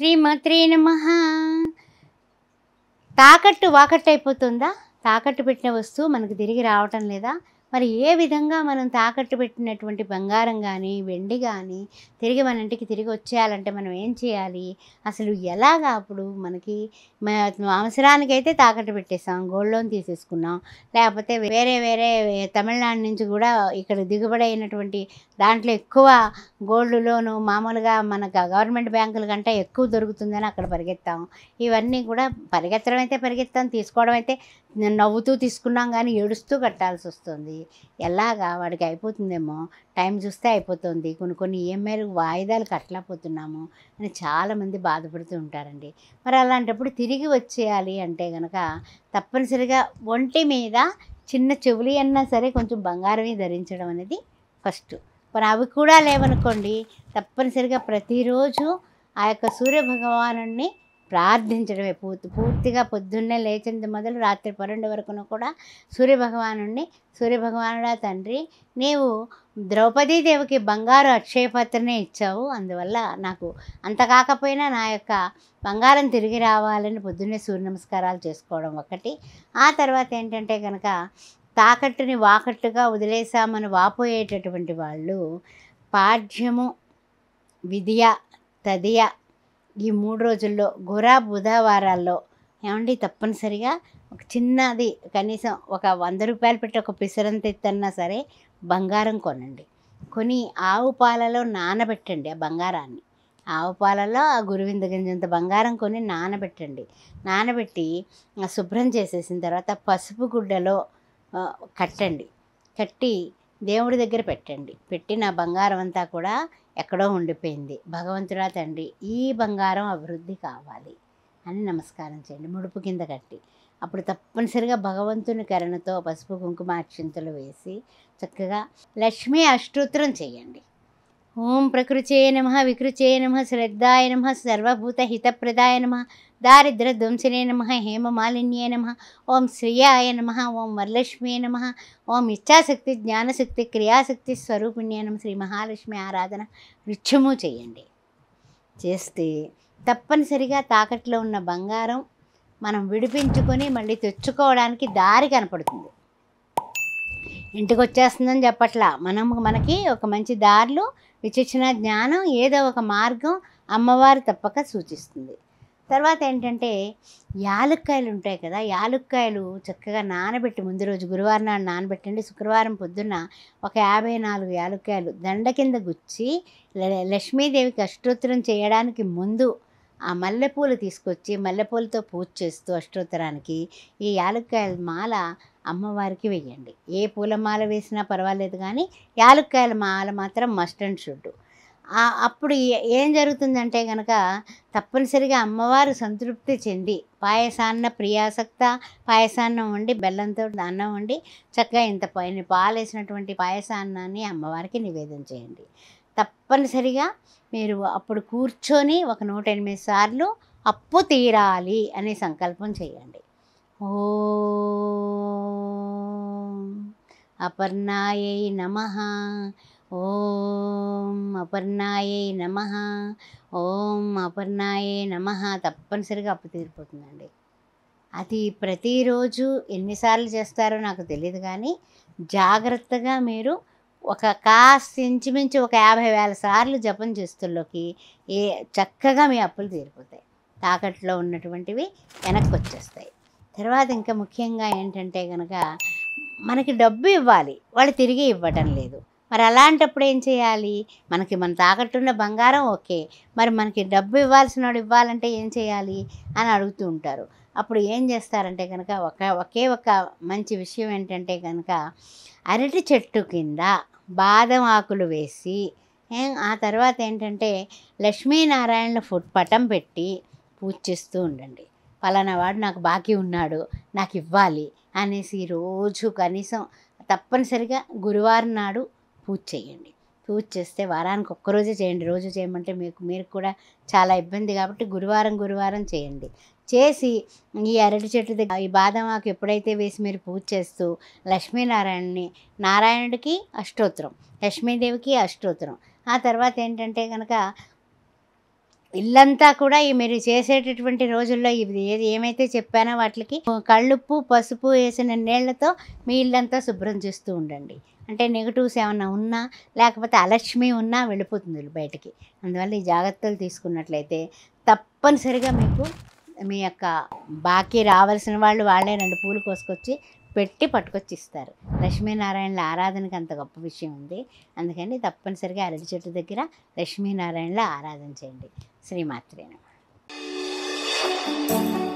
శ్రీమాత్రే నమ తాకట్టు వాకట్టు అయిపోతుందా తాకట్టు పెట్టిన వస్తువు మనకు తిరిగి రావటం లేదా మరి ఏ విధంగా మనం తాకట్టు పెట్టినటువంటి బంగారం కానీ వెండి కానీ తిరిగి మన ఇంటికి తిరిగి వచ్చేయాలంటే మనం ఏం చేయాలి అసలు ఎలాగా అప్పుడు మనకి అవసరానికైతే తాకట్టు పెట్టేసాం గోల్డ్ లోన్ తీసేసుకున్నాం లేకపోతే వేరే వేరే తమిళనాడు నుంచి కూడా ఇక్కడ దిగుబడి అయినటువంటి దాంట్లో ఎక్కువ గోల్డ్ లోను మామూలుగా మనకు గవర్నమెంట్ బ్యాంకుల కంటే ఎక్కువ దొరుకుతుందని అక్కడ పరిగెత్తాం ఇవన్నీ కూడా పరిగెత్తడం అయితే పరిగెత్తాం తీసుకోవడం అయితే నేను నవ్వుతూ తీసుకున్నాం కానీ ఏడుస్తూ కట్టాల్సి వస్తుంది ఎలాగా వాడికి అయిపోతుందేమో టైం చూస్తే అయిపోతుంది కొన్ని కొన్ని ఈఎంఐలు వాయిదాలు కట్టలేకపోతున్నాము అని చాలామంది బాధపడుతూ ఉంటారండి మరి అలాంటప్పుడు తిరిగి వచ్చేయాలి అంటే కనుక తప్పనిసరిగా ఒంటి మీద చిన్న చెవులు అన్నా సరే కొంచెం బంగారమే ధరించడం అనేది ఫస్ట్ మరి అవి కూడా లేవనుకోండి తప్పనిసరిగా ప్రతిరోజు ఆ యొక్క సూర్యభగవాను ప్రార్థించడమే పూర్తి పూర్తిగా పొద్దున్నే లేచింది మొదలు రాత్రి పన్నెండు వరకున కూడా సూర్యభగవాను సూర్యభగవానుడా తండ్రి నీవు ద్రౌపదీదేవికి బంగారు అక్షయపత్రనే ఇచ్చావు అందువల్ల నాకు అంత కాకపోయినా నా యొక్క బంగారం తిరిగి రావాలని పొద్దున్నే సూర్య నమస్కారాలు చేసుకోవడం ఒకటి ఆ తర్వాత ఏంటంటే కనుక తాకట్టుని వాకట్టుగా వదిలేసామని వాపోయేటటువంటి వాళ్ళు పాఠ్యము విద్య తదియ ఈ మూడు రోజుల్లో గురా బుధవారాల్లో ఏమండి తప్పనిసరిగా ఒక చిన్నది కనీసం ఒక వంద రూపాయలు పెట్టి ఒక పిసరంత ఎత్తన్నా సరే బంగారం కొనండి కొని ఆవు పాలలో నానబెట్టండి ఆ బంగారాన్ని ఆవు పాలలో ఆ గురువింద గింజంత బంగారం కొని నానబెట్టండి నానబెట్టి శుభ్రం చేసేసిన తర్వాత పసుపు గుడ్డలో కట్టండి కట్టి దేవుడి దగ్గర పెట్టండి పెట్టిన బంగారం అంతా కూడా ఎక్కడో ఉండిపోయింది భగవంతుడా తండ్రి ఈ బంగారం అభివృద్ధి కావాలి అని నమస్కారం చేయండి ముడుపు కింద కట్టి అప్పుడు తప్పనిసరిగా భగవంతుని కరణతో పసుపు కుంకుమ అక్షింతలు వేసి చక్కగా లక్ష్మీ అష్టోత్తరం చేయండి ఓం ప్రకృచే నమ వికృచే నమ శ్రద్ధాయ నమ సర్వభూత హితప్రదాయ నమ దారిద్ర ధ్వంసనే నమ హేమమాలిన్యే నమ ఓం శ్రీయాయ నమ ఓం వరలక్ష్మీ నమ ఓం ఇచ్ఛాశక్తి జ్ఞానశక్తి క్రియాశక్తి స్వరూపిణ్యే నమ శ్రీ మహాలక్ష్మి ఆరాధన వృక్షము చేయండి చేస్తే తప్పనిసరిగా తాకట్లో ఉన్న బంగారం మనం విడిపించుకొని మళ్ళీ తెచ్చుకోవడానికి దారి కనపడుతుంది ఇంటికి వచ్చేస్తుందని చెప్పట్లా మనం మనకి ఒక మంచి దారిలో విచక్షణ జ్ఞానం ఏదో ఒక మార్గం అమ్మవారు తప్పక సూచిస్తుంది తర్వాత ఏంటంటే యాలుక్కాయలు ఉంటాయి కదా యాలుక్కాయలు చక్కగా నానబెట్టి ముందు రోజు గురువారం నాడు నానబెట్టండి శుక్రవారం పొద్దున్న ఒక యాభై నాలుగు యాలుక్కాయలు దండ కింద గుచ్చి లక్ష్మీదేవికి అష్టోత్తరం చేయడానికి ముందు ఆ మల్లెపూలు తీసుకొచ్చి మల్లెపూలతో పూజ చేస్తూ అష్టోత్తరానికి ఈ యాలక్కాయల మాల అమ్మవారికి వేయండి ఏ పూల మాల వేసినా పర్వాలేదు కానీ యాలక్కాయల మాల మాత్రం మస్ట్ అండ్ షుడ్ అప్పుడు ఏం జరుగుతుందంటే కనుక తప్పనిసరిగా అమ్మవారు సంతృప్తి చెంది పాయసాన్న ప్రియాసక్త పాయసాన్నం వండి బెల్లంతో అన్నం వండి చక్కగా ఇంత పైన పాలేసినటువంటి పాయసాన్నాన్ని అమ్మవారికి నివేదన చేయండి తప్పనిసరిగా మీరు అప్పుడు కూర్చొని ఒక నూట ఎనిమిది సార్లు అప్పు తీరాలి అనే సంకల్పం చేయండి ఓ అపర్ణాయ నమ ఓం అపర్ణాయ నమ ఓం అపర్ణాయే నమ తప్పనిసరిగా అప్పు తీరిపోతుందండి అది ప్రతిరోజు ఎన్నిసార్లు చేస్తారో నాకు తెలియదు కానీ జాగ్రత్తగా మీరు ఒక కాస్త ఇంచుమించు ఒక యాభై వేల సార్లు జపం చేస్తుల్లోకి ఏ చక్కగా మీ అప్పులు తీరిపోతాయి తాకట్లో ఉన్నటువంటివి వెనక్కి వచ్చేస్తాయి తర్వాత ఇంకా ముఖ్యంగా ఏంటంటే కనుక మనకి డబ్బు ఇవ్వాలి వాళ్ళు తిరిగి ఇవ్వటం లేదు మరి అలాంటప్పుడు ఏం చేయాలి మనకి మన తాకట్టున్న బంగారం ఓకే మరి మనకి డబ్బు ఇవ్వాల్సిన వాడు ఇవ్వాలంటే ఏం చేయాలి అని అడుగుతూ ఉంటారు అప్పుడు ఏం చేస్తారంటే కనుక ఒక ఒకే ఒక మంచి విషయం ఏంటంటే కనుక అరటి చెట్టు కింద బాదం ఆకులు వేసి ఆ తర్వాత ఏంటంటే లక్ష్మీనారాయణ ఫుట్ పటం పెట్టి పూజ చేస్తూ ఉండండి పలానా వాడు నాకు బాకీ ఉన్నాడు నాకు ఇవ్వాలి అనేసి రోజు కనీసం తప్పనిసరిగా గురువారం నాడు పూజ చేయండి పూజ చేస్తే వారానికి ఒక్కరోజే చేయండి రోజు చేయమంటే మీకు మీరు కూడా చాలా ఇబ్బంది కాబట్టి గురువారం గురువారం చేయండి చేసి ఈ అరటి చెట్టు దగ్గర ఈ బాదం ఆకు ఎప్పుడైతే వేసి మీరు పూజ చేస్తూ లక్ష్మీనారాయణని నారాయణుడికి అష్టోత్తరం లక్ష్మీదేవికి అష్టోత్తరం ఆ తర్వాత ఏంటంటే కనుక ఇల్లంతా కూడా ఈ మీరు చేసేటటువంటి రోజుల్లో ఇది ఏది ఏమైతే చెప్పానో వాటికి కళ్ళుప్పు పసుపు వేసిన నీళ్లతో మీ ఇల్లంతా శుభ్రం చేస్తూ ఉండండి అంటే నెగిటివ్స్ ఏమైనా ఉన్నా లేకపోతే అలక్ష్మి ఉన్నా వెళ్ళిపోతుంది బయటికి అందువల్ల ఈ జాగ్రత్తలు తీసుకున్నట్లయితే తప్పనిసరిగా మీకు మీ యొక్క బాకీ రావాల్సిన వాళ్ళు వాళ్ళేనండి పూలు కోసుకొచ్చి పెట్టి పట్టుకొచ్చి ఇస్తారు లక్ష్మీనారాయణల ఆరాధనకి అంత గొప్ప విషయం ఉంది అందుకని తప్పనిసరిగా అరటి చెట్టు దగ్గర లక్ష్మీనారాయణలో ఆరాధన చేయండి శ్రీమాత్రేనమ్మ